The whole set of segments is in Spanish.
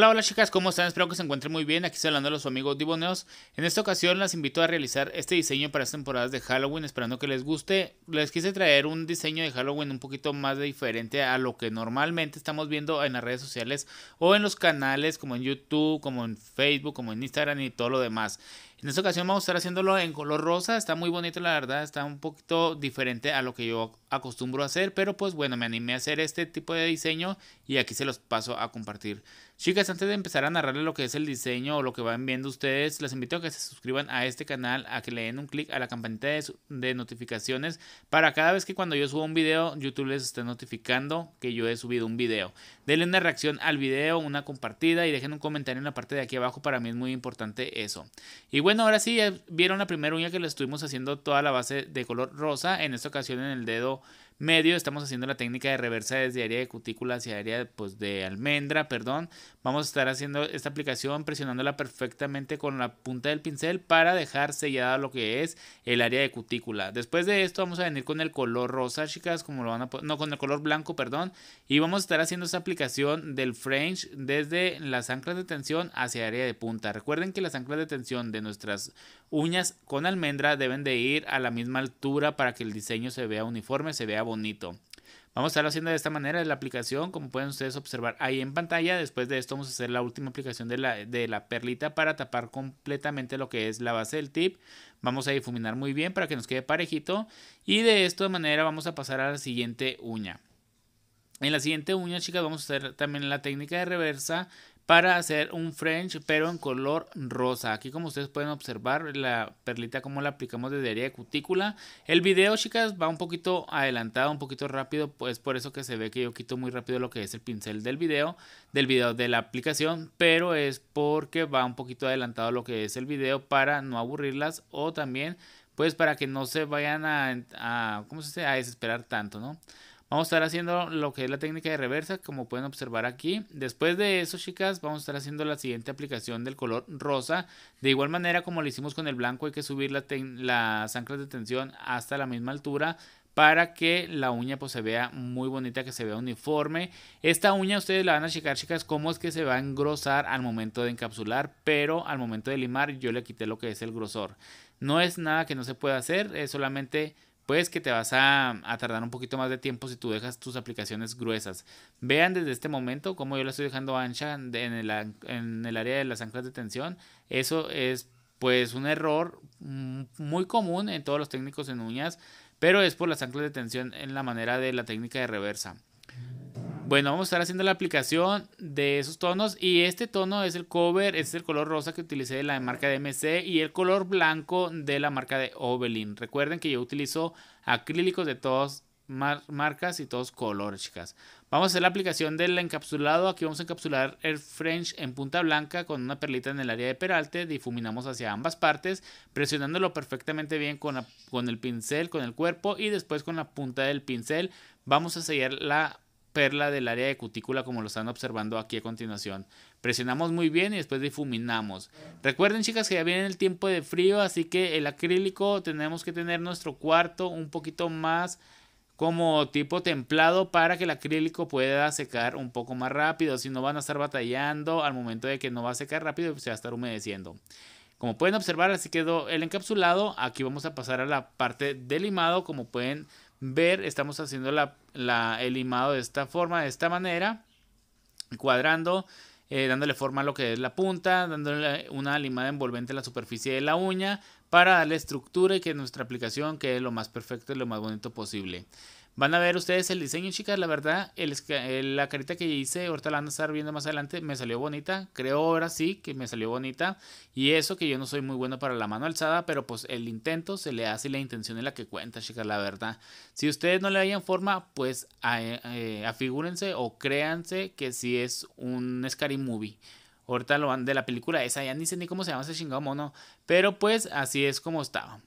Hola, hola chicas, ¿cómo están? Espero que se encuentren muy bien. Aquí estoy hablando de los amigos Diboneos. En esta ocasión las invito a realizar este diseño para las temporadas de Halloween, esperando que les guste. Les quise traer un diseño de Halloween un poquito más diferente a lo que normalmente estamos viendo en las redes sociales o en los canales como en YouTube, como en Facebook, como en Instagram y todo lo demás. En esta ocasión vamos a estar haciéndolo en color rosa, está muy bonito la verdad, está un poquito diferente a lo que yo acostumbro a hacer, pero pues bueno, me animé a hacer este tipo de diseño y aquí se los paso a compartir. Chicas, antes de empezar a narrarles lo que es el diseño o lo que van viendo ustedes, les invito a que se suscriban a este canal, a que le den un clic a la campanita de, notificaciones para cada vez que cuando yo suba un video, YouTube les esté notificando que yo he subido un video. Denle una reacción al video, una compartida y dejen un comentario en la parte de aquí abajo, para mí es muy importante eso. Y bueno, bueno, ahora sí, eh, vieron la primera uña que le estuvimos haciendo toda la base de color rosa, en esta ocasión en el dedo medio, estamos haciendo la técnica de reversa desde área de cutícula hacia área pues, de almendra, perdón. Vamos a estar haciendo esta aplicación presionándola perfectamente con la punta del pincel para dejar sellada lo que es el área de cutícula. Después de esto vamos a venir con el color rosa, chicas, como lo van a no con el color blanco, perdón, y vamos a estar haciendo esta aplicación del fringe desde las anclas de tensión hacia área de punta. Recuerden que las anclas de tensión de nuestras uñas con almendra deben de ir a la misma altura para que el diseño se vea uniforme, se vea bonito. Vamos a estar haciendo de esta manera de la aplicación, como pueden ustedes observar ahí en pantalla. Después de esto vamos a hacer la última aplicación de la, de la perlita para tapar completamente lo que es la base del tip. Vamos a difuminar muy bien para que nos quede parejito. Y de esta manera vamos a pasar a la siguiente uña. En la siguiente uña, chicas, vamos a hacer también la técnica de reversa, para hacer un French pero en color rosa. Aquí como ustedes pueden observar la perlita como la aplicamos desde área de cutícula. El video chicas va un poquito adelantado, un poquito rápido, pues por eso que se ve que yo quito muy rápido lo que es el pincel del video, del video de la aplicación, pero es porque va un poquito adelantado lo que es el video para no aburrirlas o también pues para que no se vayan a, a ¿cómo se dice? a desesperar tanto, ¿no? Vamos a estar haciendo lo que es la técnica de reversa, como pueden observar aquí. Después de eso, chicas, vamos a estar haciendo la siguiente aplicación del color rosa. De igual manera como lo hicimos con el blanco, hay que subir las anclas de tensión hasta la misma altura para que la uña pues se vea muy bonita, que se vea uniforme. Esta uña ustedes la van a checar, chicas, cómo es que se va a engrosar al momento de encapsular, pero al momento de limar yo le quité lo que es el grosor. No es nada que no se pueda hacer, es solamente pues que te vas a, tardar un poquito más de tiempo si tú dejas tus aplicaciones gruesas. Vean desde este momento cómo yo la estoy dejando ancha en el, en el área de las anclas de tensión. Eso es pues un error muy común en todos los técnicos en uñas, pero es por las anclas de tensión en la manera de la técnica de reversa. Bueno, vamos a estar haciendo la aplicación de esos tonos y este tono es el cover, es el color rosa que utilicé de la marca de MC y el color blanco de la marca de Ovelin. Recuerden que yo utilizo acrílicos de todas marcas y todos colores, chicas. Vamos a hacer la aplicación del encapsulado. Aquí vamos a encapsular el French en punta blanca con una perlita en el área de peralte. Difuminamos hacia ambas partes, presionándolo perfectamente bien con, con el pincel, con el cuerpo y después con la punta del pincel. Vamos a sellar la perla del área de cutícula como lo están observando aquí a continuación. Presionamos muy bien y después difuminamos. Recuerden chicas que ya viene el tiempo de frío, así que el acrílico tenemos que tener nuestro cuarto un poquito más como tipo templado para que el acrílico pueda secar un poco más rápido. Si no van a estar batallando al momento de que no va a secar rápido, pues, se va a estar humedeciendo. Como pueden observar, así quedó el encapsulado. Aquí vamos a pasar a la parte de limado, como pueden ver, estamos haciendo la, el limado de esta forma, de esta manera, cuadrando, eh, dándole forma a lo que es la punta, dándole una limada envolvente a la superficie de la uña para darle estructura y que nuestra aplicación quede lo más perfecto y lo más bonito posible. Van a ver ustedes el diseño, chicas. La verdad, la carita que hice, ahorita la van a estar viendo más adelante, me salió bonita. Creo ahora sí que me salió bonita. Y eso que yo no soy muy bueno para la mano alzada, pero pues el intento se le hace y la intención es la que cuenta, chicas, la verdad. Si ustedes no le hayan forma, pues eh, eh, afigúrense o créanse que si sí es un Scary Movie. Ahorita lo van de la película esa, ya ni sé ni cómo se llama ese chingado mono. Pero pues así es como estaba.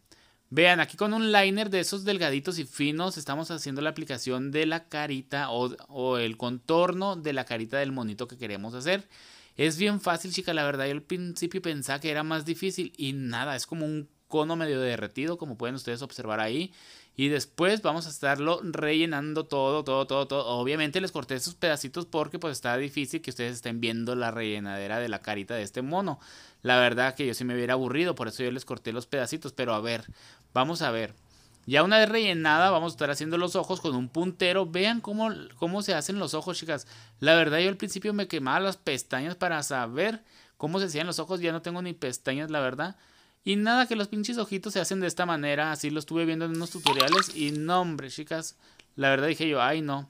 Vean, aquí con un liner de esos delgaditos y finos estamos haciendo la aplicación de la carita o, el contorno de la carita del monito que queremos hacer. Es bien fácil, chica, la verdad yo al principio pensaba que era más difícil y nada, es como un cono medio derretido, como pueden ustedes observar ahí. Y después vamos a estarlo rellenando todo, todo, todo, todo. Obviamente les corté esos pedacitos porque pues está difícil que ustedes estén viendo la rellenadera de la carita de este mono. La verdad que yo sí me hubiera aburrido, por eso yo les corté los pedacitos. Pero a ver, vamos a ver. Ya una vez rellenada, vamos a estar haciendo los ojos con un puntero. Vean cómo, cómo se hacen los ojos, chicas. La verdad, yo al principio me quemaba las pestañas para saber cómo se hacían los ojos. Ya no tengo ni pestañas, la verdad. Y nada que los pinches ojitos se hacen de esta manera. Así lo estuve viendo en unos tutoriales. Y no, hombre, chicas. La verdad dije yo, ay no.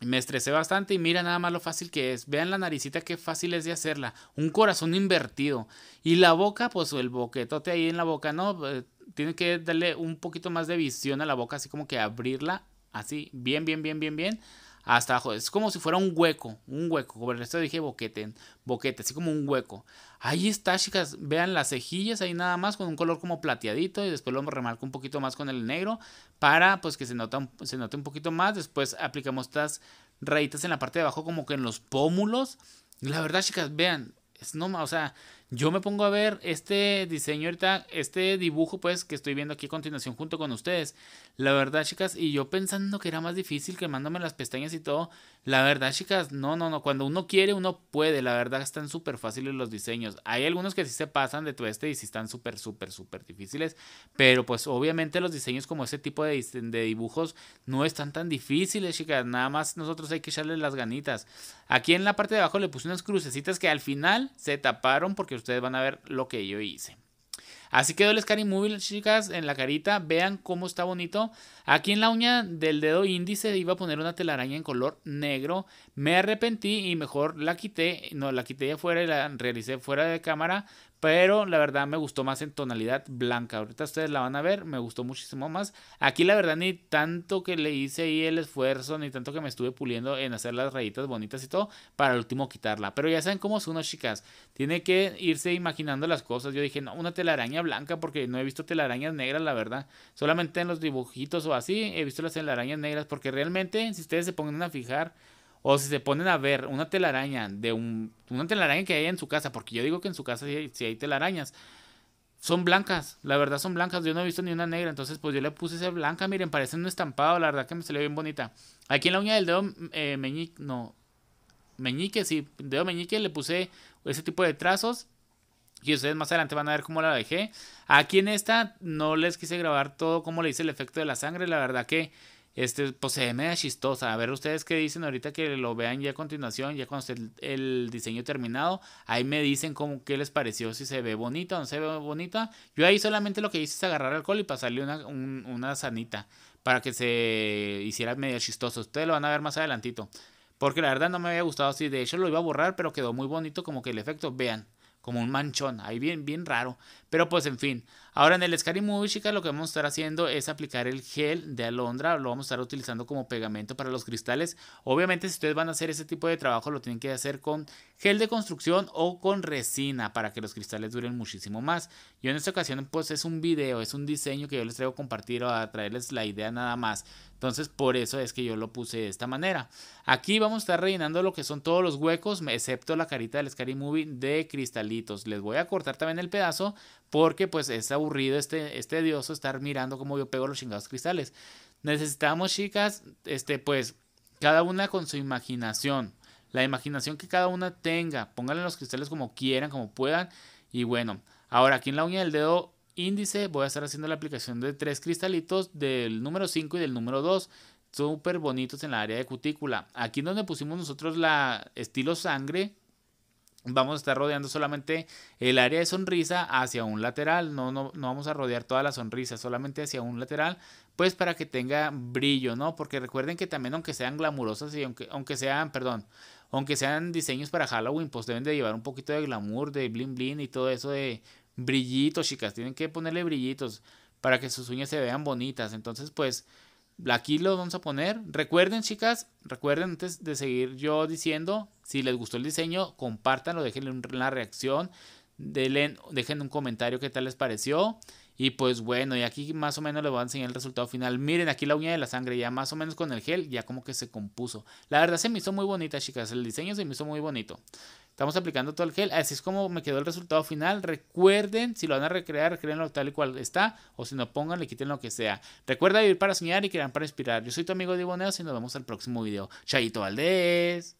Me estresé bastante y mira nada más lo fácil que es. Vean la naricita, qué fácil es de hacerla. Un corazón invertido. Y la boca, pues el boquetote ahí en la boca, ¿no? Eh, tiene que darle un poquito más de visión a la boca, así como que abrirla. Así, bien, bien, bien, bien, bien hasta abajo. Es como si fuera un hueco, un hueco. Como el resto dije boquete, boquete, así como un hueco. Ahí está, chicas. Vean las cejillas ahí nada más con un color como plateadito y después lo remarco un poquito más con el negro para pues que se, nota, se note un poquito más. Después aplicamos estas rayitas en la parte de abajo como que en los pómulos. La verdad, chicas, vean, es no, o sea, yo me pongo a ver este diseño ahorita, este dibujo pues que estoy viendo aquí a continuación junto con ustedes. La verdad, chicas, y yo pensando que era más difícil que las pestañas y todo. La verdad, chicas, no, no, no. Cuando uno quiere, uno puede. La verdad, están súper fáciles los diseños. Hay algunos que sí se pasan de este y sí están súper, súper, súper difíciles. Pero pues obviamente los diseños como ese tipo de, de dibujos no están tan difíciles, chicas. Nada más nosotros hay que echarle las ganitas. Aquí en la parte de abajo le puse unas crucecitas que al final se taparon porque ustedes van a ver lo que yo hice. Así quedó el Scary móvil chicas, en la carita. Vean cómo está bonito. Aquí en la uña del dedo índice iba a poner una telaraña en color negro. Me arrepentí y mejor la quité. No, la quité de afuera y la realicé fuera de cámara pero la verdad me gustó más en tonalidad blanca. Ahorita ustedes la van a ver, me gustó muchísimo más. Aquí la verdad ni tanto que le hice ahí el esfuerzo, ni tanto que me estuve puliendo en hacer las rayitas bonitas y todo, para el último quitarla. Pero ya saben cómo son las chicas. Tiene que irse imaginando las cosas. Yo dije, no, una telaraña blanca, porque no he visto telarañas negras, la verdad. Solamente en los dibujitos o así he visto las telarañas negras, porque realmente si ustedes se ponen a fijar o si se ponen a ver una telaraña de un, una telaraña que hay en su casa, porque yo digo que en su casa si hay, telarañas, son blancas, la verdad son blancas, yo no he visto ni una negra, entonces pues yo le puse esa blanca, miren, parece un estampado, la verdad que me salió bien bonita. Aquí en la uña del dedo eh, meñique, no, meñique, sí, dedo meñique le puse ese tipo de trazos y ustedes más adelante van a ver cómo la dejé. Aquí en esta no les quise grabar todo cómo le hice el efecto de la sangre, la verdad que este, pues se ve media chistosa. A ver ustedes qué dicen ahorita que lo vean ya a continuación, ya cuando esté el, diseño terminado. Ahí me dicen cómo, qué les pareció, si se ve bonita o no se ve bonita. Yo ahí solamente lo que hice es agarrar alcohol y pasarle una, sanita para que se hiciera medio chistoso. Ustedes lo van a ver más adelantito. Porque la verdad no me había gustado así. De hecho lo iba a borrar, pero quedó muy bonito como que el efecto, vean, como un manchón. Ahí bien, bien raro. Pero pues en fin, ahora en el Scary chicas, lo que vamos a estar haciendo es aplicar el gel de alondra, lo vamos a estar utilizando como pegamento para los cristales. Obviamente si ustedes van a hacer ese tipo de trabajo lo tienen que hacer con gel de construcción o con resina para que los cristales duren muchísimo más. Yo en esta ocasión pues es un video, es un diseño que yo les traigo a compartir o a traerles la idea nada más. Entonces por eso es que yo lo puse de esta manera. Aquí vamos a estar rellenando lo que son todos los huecos, excepto la carita del Scary Movie de cristalitos. Les voy a cortar también el pedazo porque pues es aburrido, este, este estar mirando cómo yo pego los chingados cristales. Necesitamos chicas, este pues cada una con su imaginación, la imaginación que cada una tenga, pónganle los cristales como quieran, como puedan y bueno, ahora aquí en la uña del dedo índice voy a estar haciendo la aplicación de tres cristalitos del número 5 y del número 2 súper bonitos en la área de cutícula. Aquí donde pusimos nosotros la estilo sangre, vamos a estar rodeando solamente el área de sonrisa hacia un lateral, no, no, no, vamos a rodear toda la sonrisa, solamente hacia un lateral, pues para que tenga brillo, ¿no? Porque recuerden que también aunque sean glamurosas y aunque, aunque sean, perdón, aunque sean diseños para Halloween, pues deben de llevar un poquito de glamour, de bling blin y todo eso de brillitos, chicas, tienen que ponerle brillitos para que sus uñas se vean bonitas, entonces pues aquí lo vamos a poner. Recuerden, chicas, recuerden antes de seguir yo diciendo, si les gustó el diseño, compártanlo, déjenle una reacción, dejen un comentario qué tal les pareció. Y pues bueno, y aquí más o menos les voy a enseñar el resultado final. Miren aquí la uña de la sangre, ya más o menos con el gel, ya como que se compuso. La verdad se me hizo muy bonita, chicas. El diseño se me hizo muy bonito. Estamos aplicando todo el gel. Así es como me quedó el resultado final. Recuerden, si lo van a recrear, recréenlo tal y cual está. O si no, pongan, le quiten lo que sea. Recuerda vivir para soñar y crear para inspirar. Yo soy tu amigo Diboneos y nos vemos al próximo video. Chaito Valdés.